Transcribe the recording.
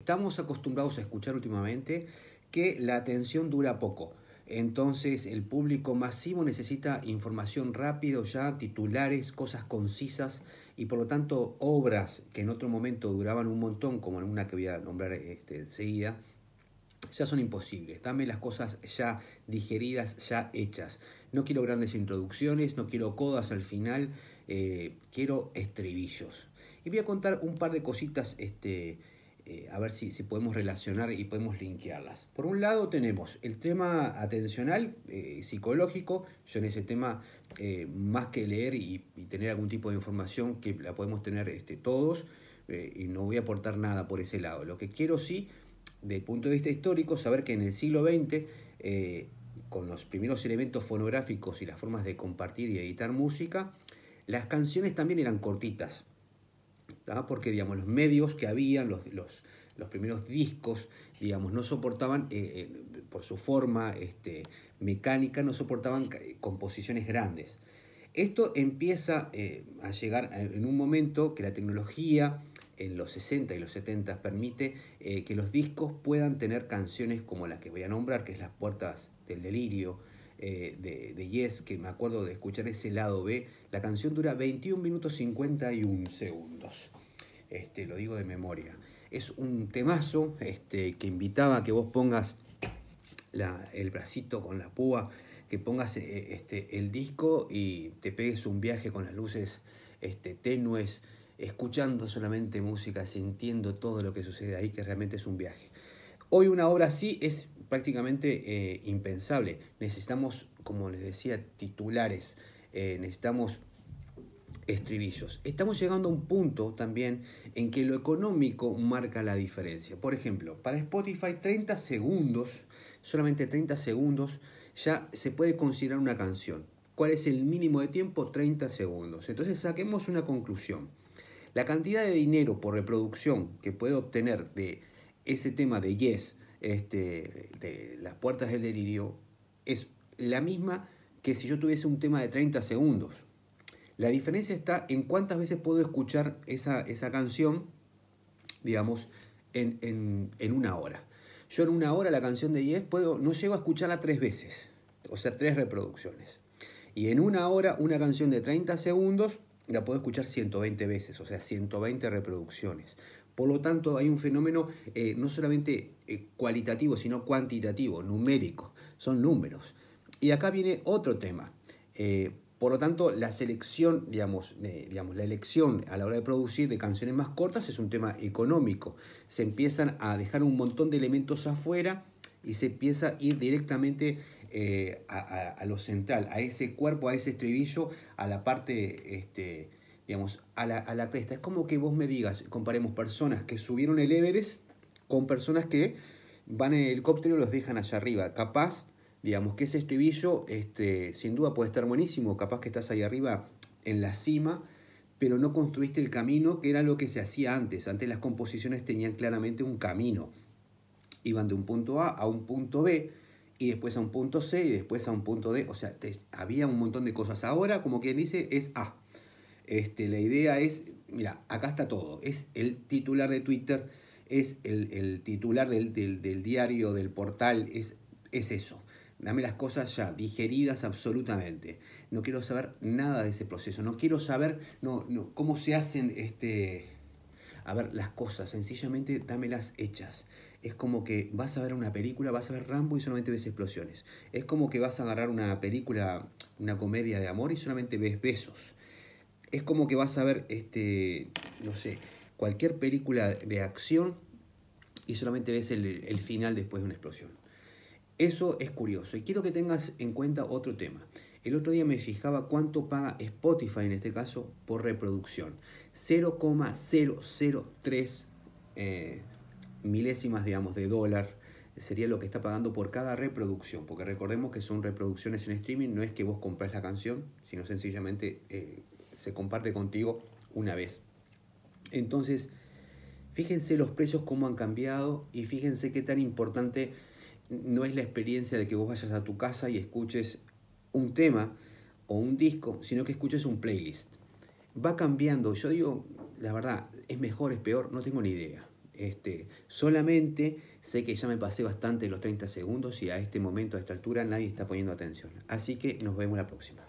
Estamos acostumbrados a escuchar últimamente que la atención dura poco. Entonces el público masivo necesita información rápido ya titulares, cosas concisas y por lo tanto obras que en otro momento duraban un montón, como en una que voy a nombrar este, enseguida, ya son imposibles. Dame las cosas ya digeridas, ya hechas. No quiero grandes introducciones, no quiero codas al final, eh, quiero estribillos. Y voy a contar un par de cositas este, eh, a ver si, podemos relacionar y podemos linkearlas. Por un lado tenemos el tema atencional, eh, psicológico, yo en ese tema, eh, más que leer y, tener algún tipo de información que la podemos tener este, todos, y no voy a aportar nada por ese lado. Lo que quiero sí, desde el punto de vista histórico, saber que en el siglo XX, con los primeros elementos fonográficos y las formas de compartir y editar música, las canciones también eran cortitas porque digamos, los medios que habían, los, primeros discos, no soportaban, eh, eh, por su forma este, mecánica, no soportaban eh, composiciones grandes. Esto empieza a llegar en un momento que la tecnología en los 60 y los 70 permite que los discos puedan tener canciones como la que voy a nombrar, que es Las Puertas del Delirio, eh, de, Yes, que me acuerdo de escuchar ese lado B, la canción dura 21 minutos 51 segundos. Este, lo digo de memoria. Es un temazo este, que invitaba a que vos pongas el bracito con la púa, que pongas eh, este, el disco y te pegues un viaje con las luces este, tenues, escuchando solamente música, sintiendo todo lo que sucede ahí, que realmente es un viaje. Hoy una obra así es prácticamente eh, impensable. Necesitamos, como les decía, titulares, eh, necesitamos estribillos. Estamos llegando a un punto también en que lo económico marca la diferencia. Por ejemplo, para Spotify 30 segundos, solamente 30 segundos, ya se puede considerar una canción. ¿Cuál es el mínimo de tiempo? 30 segundos. Entonces saquemos una conclusión. La cantidad de dinero por reproducción que puede obtener de ese tema de Yes este, de las puertas del delirio es la misma que si yo tuviese un tema de 30 segundos. La diferencia está en cuántas veces puedo escuchar esa, canción, digamos, en, una hora. Yo en una hora la canción de 10 puedo, no llego a escucharla tres veces, o sea, tres reproducciones. Y en una hora una canción de 30 segundos la puedo escuchar 120 veces, o sea, 120 reproducciones. Por lo tanto, hay un fenómeno eh, no solamente eh, cualitativo, sino cuantitativo, numérico. Son números. Y acá viene otro tema. Eh, por lo tanto, la selección, digamos, digamos, la elección a la hora de producir de canciones más cortas es un tema económico. Se empiezan a dejar un montón de elementos afuera y se empieza a ir directamente a, lo central, a ese cuerpo, a ese estribillo, a la parte este, digamos, a la, a cresta. Es como que vos me digas, comparemos personas que subieron el Everest con personas que van en el helicóptero y los dejan allá arriba. Capaz, digamos, que ese estribillo, este, sin duda puede estar buenísimo, capaz que estás ahí arriba en la cima, pero no construiste el camino, que era lo que se hacía antes. Antes las composiciones tenían claramente un camino. Iban de un punto A a un punto B, y después a un punto C, y después a un punto D. O sea, había un montón de cosas. Ahora, como quien dice, es A. Este, la idea es, mira, acá está todo. Es el titular de Twitter, es el, titular del, diario, del portal, es, es eso. Dame las cosas ya, digeridas absolutamente. No quiero saber nada de ese proceso. No quiero saber no, cómo se hacen este, a ver las cosas, sencillamente dámelas hechas. Es como que vas a ver una película, vas a ver Rambo y solamente ves explosiones. Es como que vas a agarrar una película, una comedia de amor y solamente ves besos es como que vas a ver, este, no sé, cualquier película de acción y solamente ves el, final después de una explosión. Eso es curioso y quiero que tengas en cuenta otro tema. El otro día me fijaba cuánto paga Spotify en este caso por reproducción. 0,003 eh, milésimas, digamos, de dólar sería lo que está pagando por cada reproducción, porque recordemos que son reproducciones en streaming, no es que vos compras la canción, sino sencillamente eh, se comparte contigo una vez. Entonces, fíjense los precios cómo han cambiado y fíjense qué tan importante no es la experiencia de que vos vayas a tu casa y escuches un tema o un disco, sino que escuches un playlist. Va cambiando, yo digo, la verdad, es mejor, es peor, no tengo ni idea. Este, solamente sé que ya me pasé bastante los 30 segundos y a este momento, a esta altura, nadie está poniendo atención. Así que nos vemos la próxima.